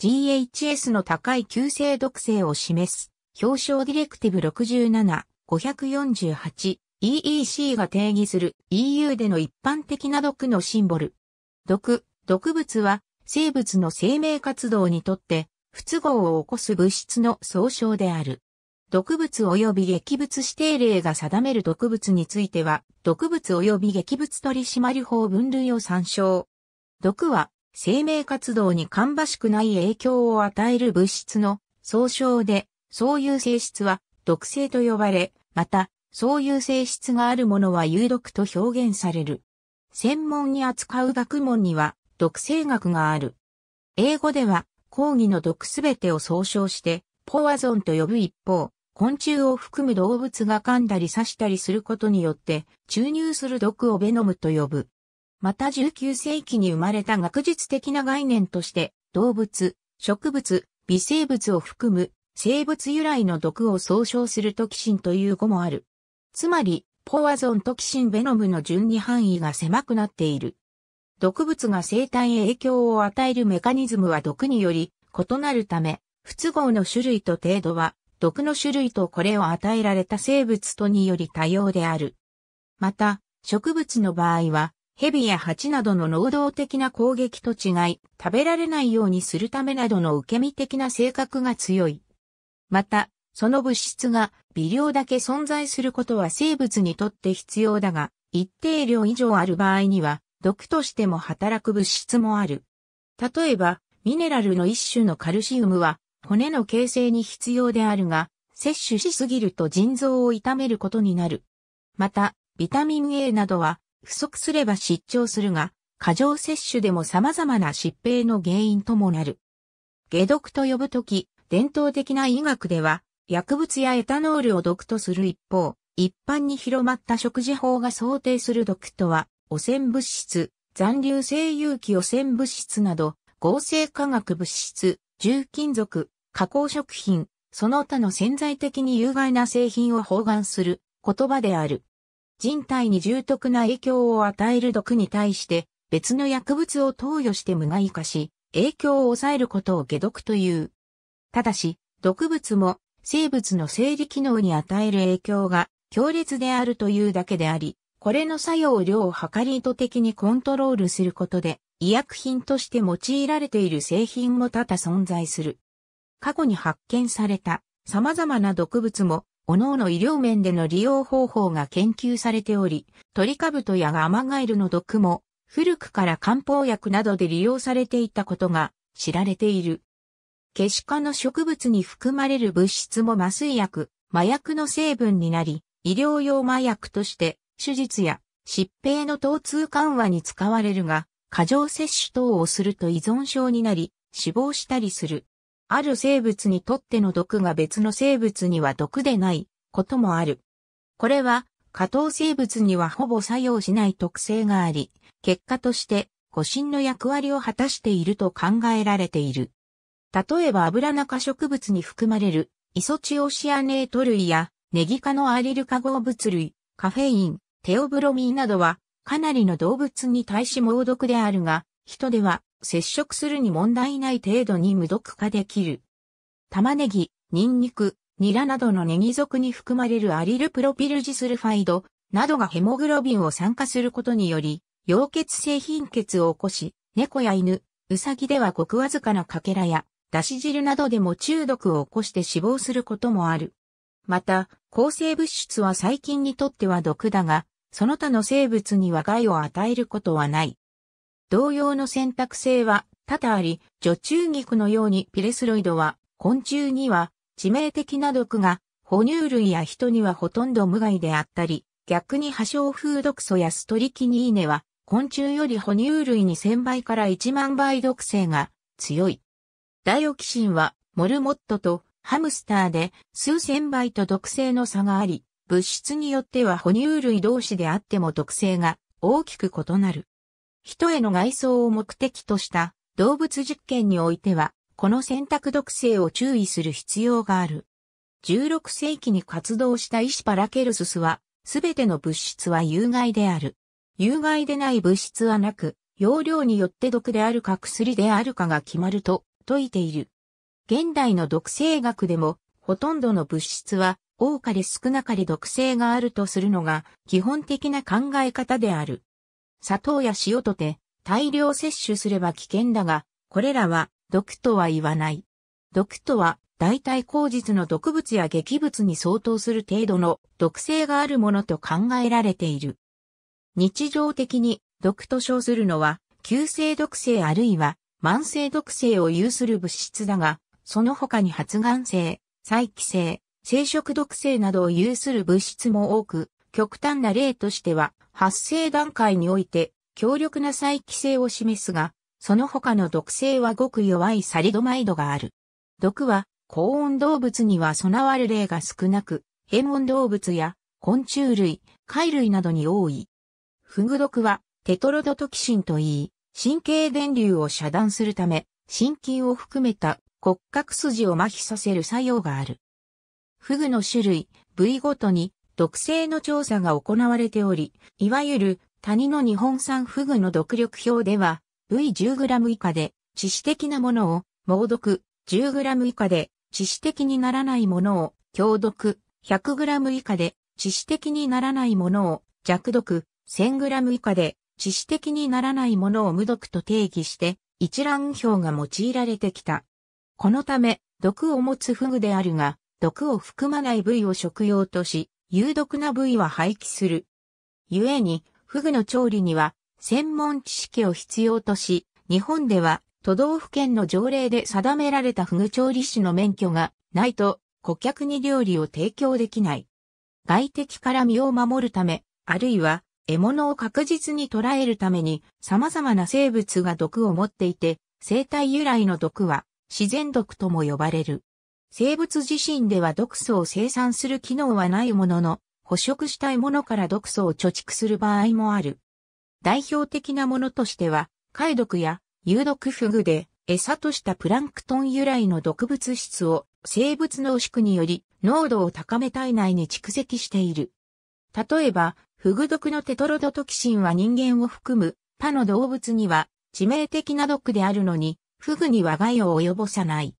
GHS の高い急性毒性を示す、表彰ディレクティブ67、548、EEC が定義する EU での一般的な毒のシンボル。毒、毒物は生物の生命活動にとって不都合を起こす物質の総称である。毒物及び劇物指定例が定める毒物については、毒物及び劇物取締法分類を参照。毒は生命活動に芳しくない影響を与える物質の総称で、そういう性質は毒性と呼ばれ、また、そういう性質があるものは有毒と表現される。専門に扱う学問には毒性学がある。英語では講義の毒すべてを総称してポアゾンと呼ぶ一方、昆虫を含む動物が噛んだり刺したりすることによって注入する毒をベノムと呼ぶ。また19世紀に生まれた学術的な概念として、動物、植物、微生物を含む生物由来の毒を総称するトキシンという語もある。つまり、ポアゾントキシンベノムの順に範囲が狭くなっている。毒物が生体へ影響を与えるメカニズムは毒により異なるため、不都合の種類と程度は、毒の種類とこれを与えられた生物とにより多様である。また、植物の場合は、蛇や蜂などの能動的な攻撃と違い、食べられないようにするためなどの受け身的な性格が強い。また、その物質が微量だけ存在することは生物にとって必要だが、一定量以上ある場合には、毒としても働く物質もある。例えば、ミネラルの一種のカルシウムは、骨の形成に必要であるが、摂取しすぎると腎臓を痛めることになる。また、ビタミン A などは、不足すれば失調するが、過剰摂取でも様々な疾病の原因ともなる。下毒と呼ぶとき、伝統的な医学では、薬物やエタノールを毒とする一方、一般に広まった食事法が想定する毒とは、汚染物質、残留性有機汚染物質など、合成化学物質、重金属、加工食品、その他の潜在的に有害な製品を包含する言葉である。人体に重篤な影響を与える毒に対して別の薬物を投与して無害化し、影響を抑えることを解毒という。ただし、毒物も生物の生理機能に与える影響が強烈であるというだけであり、これの作用量を測り意図的にコントロールすることで、医薬品として用いられている製品も多々存在する。過去に発見された様々な毒物も各々医療面での利用方法が研究されており、トリカブトやアマガエルの毒も、古くから漢方薬などで利用されていたことが知られている。ケシカの植物に含まれる物質も麻酔薬、麻薬の成分になり、医療用麻薬として、手術や疾病の疼痛緩和に使われるが、過剰摂取等をすると依存症になり、死亡したりする。ある生物にとっての毒が別の生物には毒でないこともある。これは、下等生物にはほぼ作用しない特性があり、結果として誤身の役割を果たしていると考えられている。例えばアブラナ科植物に含まれるイソチオシアネート類やネギ科のアリル化合物類、カフェイン、テオブロミンなどはかなりの動物に対し猛毒であるが、人では接触するに問題ない程度に無毒化できる。玉ねぎ、ニンニク、ニラなどのネギ属に含まれるアリルプロピルジスルファイドなどがヘモグロビンを酸化することにより、溶血性貧血を起こし、猫や犬、ウサギではごくわずかなかけらや、だし汁などでも中毒を起こして死亡することもある。また、抗生物質は細菌にとっては毒だが、その他の生物には害を与えることはない。同様の選択性は多々あり、女中菊のようにピレスロイドは昆虫には致命的な毒が哺乳類や人にはほとんど無害であったり、逆に破傷風毒素やストリキニーネは昆虫より哺乳類に1000倍から1万倍毒性が強い。ダイオキシンはモルモットとハムスターで数千倍と毒性の差があり、物質によっては哺乳類同士であっても毒性が大きく異なる。人への外装を目的とした動物実験においては、この選択毒性を注意する必要がある。16世紀に活動した医師パラケルススは、すべての物質は有害である。有害でない物質はなく、容量によって毒であるか薬であるかが決まると説いている。現代の毒性学でも、ほとんどの物質は多かれ少なかれ毒性があるとするのが基本的な考え方である。砂糖や塩とて大量摂取すれば危険だが、これらは毒とは言わない。毒とは代替口実の毒物や劇物に相当する程度の毒性があるものと考えられている。日常的に毒と称するのは、急性毒性あるいは慢性毒性を有する物質だが、その他に発がん性、再起性、生殖毒性などを有する物質も多く、極端な例としては、発生段階において強力な再帰性を示すが、その他の毒性はごく弱いサリドマイドがある。毒は高温動物には備わる例が少なく、変温動物や昆虫類、貝類などに多い。フグ毒はテトロドトキシンといい、神経電流を遮断するため、心筋を含めた骨格筋を麻痺させる作用がある。フグの種類、部位ごとに毒性の調査が行われており、いわゆる谷の日本産フグの毒力表では、V10g 以下で致死的なものを猛毒 10g 以下で致死的にならないものを強毒 100g 以下で致死的にならないものを弱毒 1000g 以下で致死的にならないものを無毒と定義して一覧表が用いられてきた。このため毒を持つフグであるが毒を含まない部位を食用とし有毒な部位は廃棄する。故に、フグの調理には専門知識を必要とし、日本では都道府県の条例で定められたフグ調理師の免許がないと顧客に料理を提供できない。外敵から身を守るため、あるいは獲物を確実に捕らえるために様々な生物が毒を持っていて、生態由来の毒は自然毒とも呼ばれる。生物自身では毒素を生産する機能はないものの、捕食したいものから毒素を貯蓄する場合もある。代表的なものとしては、解毒や有毒フグで餌としたプランクトン由来の毒物質を生物濃縮により濃度を高め体内に蓄積している。例えば、フグ毒のテトロドトキシンは人間を含む他の動物には致命的な毒であるのに、フグには害を及ぼさない。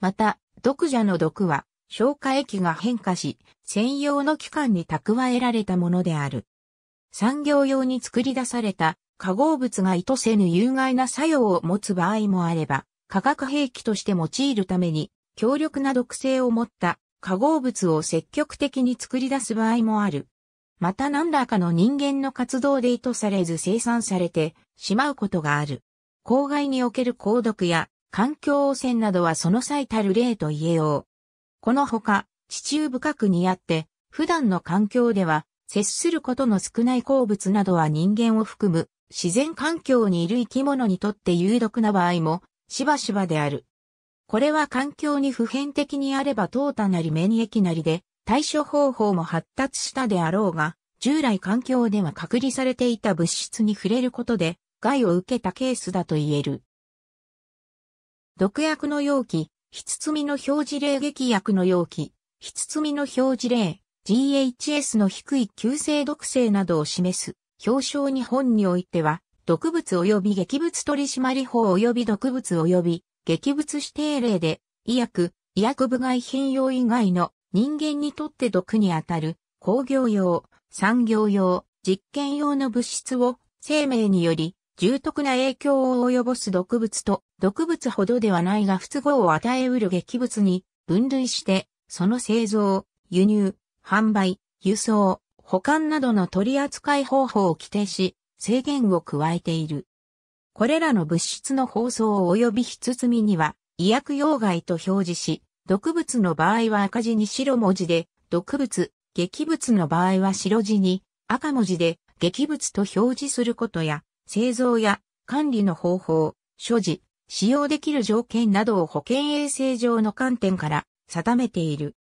また、毒蛇の毒は、消化液が変化し、専用の器官に蓄えられたものである。産業用に作り出された化合物が意図せぬ有害な作用を持つ場合もあれば、化学兵器として用いるために、強力な毒性を持った化合物を積極的に作り出す場合もある。また何らかの人間の活動で意図されず生産されてしまうことがある。公害における鉱毒や環境汚染などはその最たる例と言えよう。このほか、地中深くにあって、普段の環境では、接することの少ない鉱物などは人間を含む、自然環境にいる生き物にとって有毒な場合も、しばしばである。これは環境に普遍的にあれば淘汰なり免疫なりで、対処方法も発達したであろうが、従来環境では隔離されていた物質に触れることで、害を受けたケースだと言える。毒薬の容器、ひつつみの表示例劇薬の容器、ひつつみの表示例、GHS の低い急性毒性などを示す、表彰日本においては、毒物及び劇物取締法及び毒物及び劇物指定例で、医薬、医薬部外品用以外の人間にとって毒にあたる工業用、産業用、実験用の物質を生命により重篤な影響を及ぼす毒物と、毒物ほどではないが不都合を与えうる劇物に分類して、その製造、輸入、販売、輸送、保管などの取り扱い方法を規定し、制限を加えている。これらの物質の包装及び非包みには、医薬用外と表示し、毒物の場合は赤字に白文字で、毒物、劇物の場合は白字に赤文字で、劇物と表示することや、製造や管理の方法、所持、使用できる条件などを保険衛生上の観点から定めている。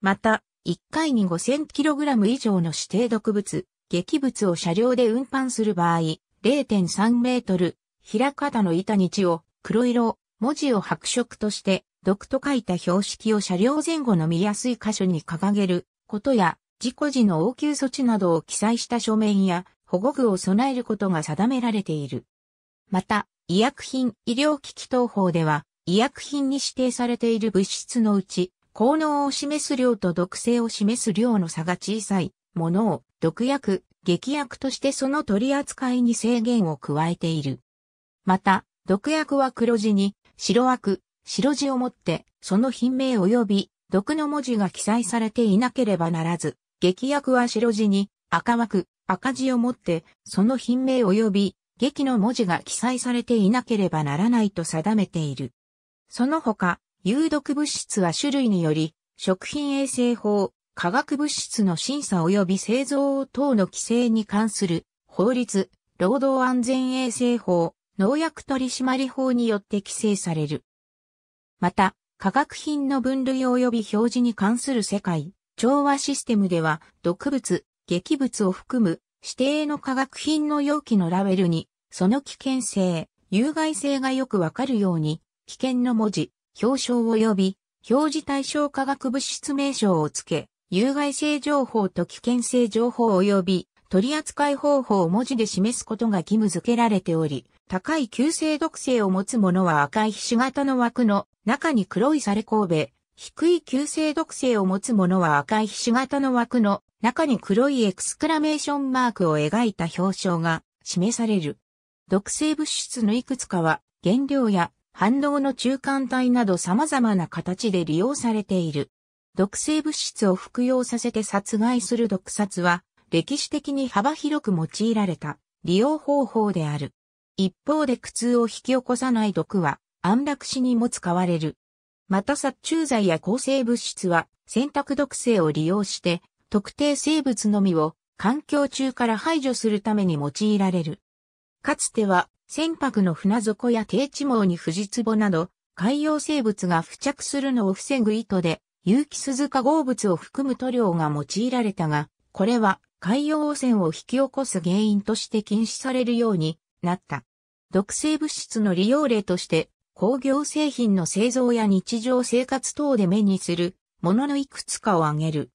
また、1回に 5000kg 以上の指定毒物、劇物を車両で運搬する場合、0.3メートル、平方の板に地を黒色、文字を白色として毒と書いた標識を車両前後の見やすい箇所に掲げることや、事故時の応急措置などを記載した書面や保護具を備えることが定められている。また、医薬品医療機器等法では、医薬品に指定されている物質のうち、効能を示す量と毒性を示す量の差が小さいものを毒薬、劇薬としてその取り扱いに制限を加えている。また、毒薬は黒字に、白枠、白字をもって、その品名及び毒の文字が記載されていなければならず、劇薬は白字に、赤枠、赤字をもって、その品名及び劇の文字が記載されていなければならないと定めている。その他、有毒物質は種類により、食品衛生法、化学物質の審査及び製造等の規制に関する法律、労働安全衛生法、農薬取締法によって規制される。また、化学品の分類及び表示に関する世界、調和システムでは、毒物、劇物を含む指定の化学品の容器のラベルに、その危険性、有害性がよくわかるように、危険の文字、表彰及び、表示対象化学物質名称を付け、有害性情報と危険性情報及び、取扱方法を文字で示すことが義務付けられており、高い急性毒性を持つものは赤いひし形の枠の中に黒いサレ神戸、低い急性毒性を持つものは赤いひし形の枠の中に黒いエクスクラメーションマークを描いた表彰が示される。毒性物質のいくつかは原料や反応の中間体など様々な形で利用されている。毒性物質を服用させて殺害する毒殺は歴史的に幅広く用いられた利用方法である。一方で苦痛を引き起こさない毒は安楽死にも使われる。また殺虫剤や抗生物質は選択毒性を利用して特定生物のみを環境中から排除するために用いられる。かつては船舶の船底や低地網に藤壺など海洋生物が付着するのを防ぐ意図で有機鈴化合物を含む塗料が用いられたが、これは海洋汚染を引き起こす原因として禁止されるようになった。毒性物質の利用例として工業製品の製造や日常生活等で目にするもののいくつかを挙げる。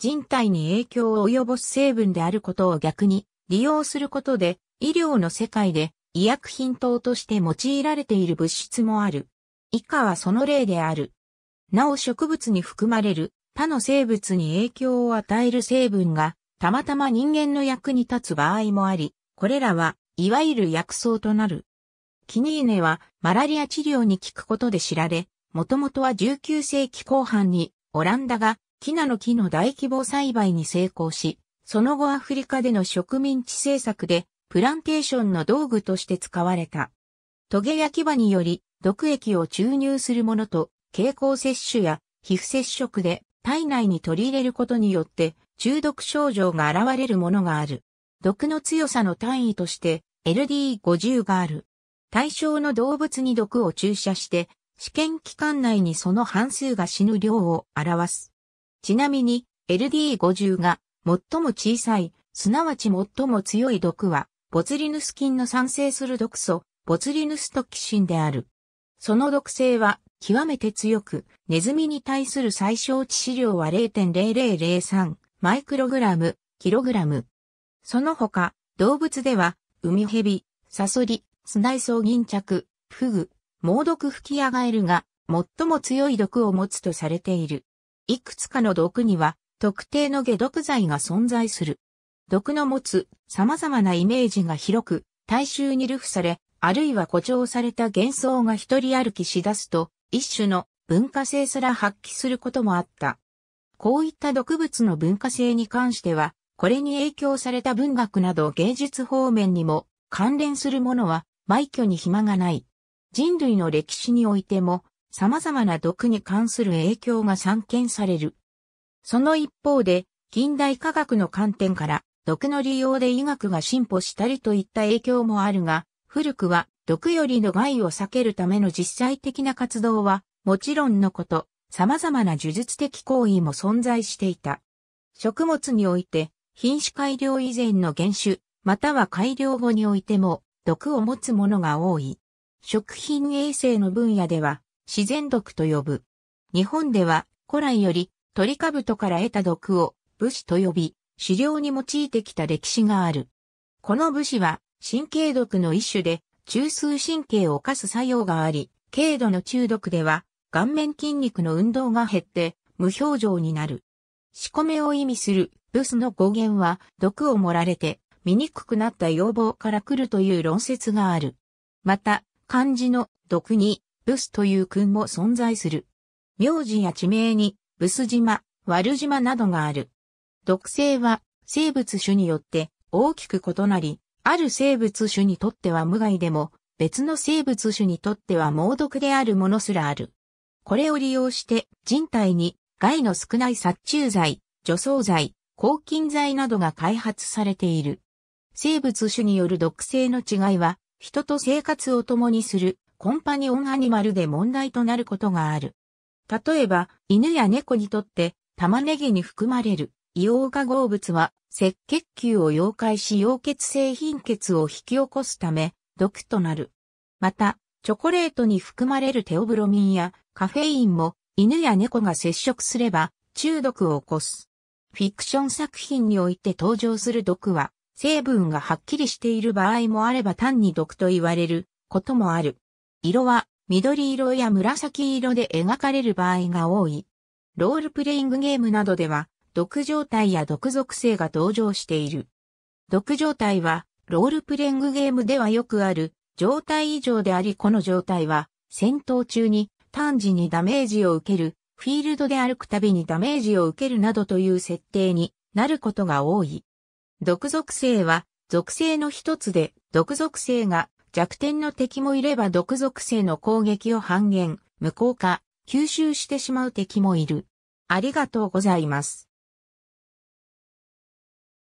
人体に影響を及ぼす成分であることを逆に利用することで医療の世界で医薬品等として用いられている物質もある。以下はその例である。なお植物に含まれる他の生物に影響を与える成分がたまたま人間の役に立つ場合もあり、これらはいわゆる薬草となる。キニーネはマラリア治療に効くことで知られ、もともとは19世紀後半にオランダがキナの木の大規模栽培に成功し、その後アフリカでの植民地政策でプランテーションの道具として使われた。トゲ焼き場により毒液を注入するものと経口摂取や皮膚接触で体内に取り入れることによって中毒症状が現れるものがある。毒の強さの単位として LD50 がある。対象の動物に毒を注射して、試験期間内にその半数が死ぬ量を表す。ちなみに、LD50 が最も小さい、すなわち最も強い毒は、ボツリヌス菌の産生する毒素、ボツリヌストキシンである。その毒性は極めて強く、ネズミに対する最小致死量は0.0003マイクログラム、キログラム。その他、動物では、ウミヘビ、サソリ、砂磯銀着、フグ、猛毒吹き上がえるが、最も強い毒を持つとされている。いくつかの毒には、特定の下毒剤が存在する。毒の持つ様々なイメージが広く、大衆に流布され、あるいは誇張された幻想が一人歩きしだすと、一種の文化性すら発揮することもあった。こういった毒物の文化性に関しては、これに影響された文学など芸術方面にも関連するものは埋挙に暇がない。人類の歴史においても、様々な毒に関する影響が散見される。その一方で、近代科学の観点から、毒の利用で医学が進歩したりといった影響もあるが、古くは毒よりの害を避けるための実際的な活動は、もちろんのこと、様々な呪術的行為も存在していた。食物において、品種改良以前の原種、または改良後においても、毒を持つものが多い。食品衛生の分野では自然毒と呼ぶ。日本では古来よりトリカブトから得た毒を武士と呼び、狩猟に用いてきた歴史がある。この武士は神経毒の一種で中枢神経を犯す作用があり、軽度の中毒では顔面筋肉の運動が減って無表情になる。仕込めを意味するブスの語源は毒を盛られて見にくくなった要望から来るという論説がある。また、漢字の毒に、ブスという訓も存在する。名字や地名に、ブス島、悪島などがある。毒性は、生物種によって大きく異なり、ある生物種にとっては無害でも、別の生物種にとっては猛毒であるものすらある。これを利用して人体に害の少ない殺虫剤、除草剤、抗菌剤などが開発されている。生物種による毒性の違いは、人と生活を共にするコンパニオンアニマルで問題となることがある。例えば、犬や猫にとって玉ねぎに含まれる硫黄化合物は赤血球を溶解し溶血性貧血を引き起こすため毒となる。また、チョコレートに含まれるテオブロミンやカフェインも犬や猫が接触すれば中毒を起こす。フィクション作品において登場する毒は成分がはっきりしている場合もあれば単に毒と言われることもある。色は緑色や紫色で描かれる場合が多い。ロールプレイングゲームなどでは、毒状態や毒属性が登場している。毒状態は、ロールプレイングゲームではよくある状態異常でありこの状態は、戦闘中に単時にダメージを受ける、フィールドで歩くたびにダメージを受けるなどという設定になることが多い。毒属性は、属性の一つで、毒属性が弱点の敵もいれば毒属性の攻撃を半減、無効化、吸収してしまう敵もいる。ありがとうございます。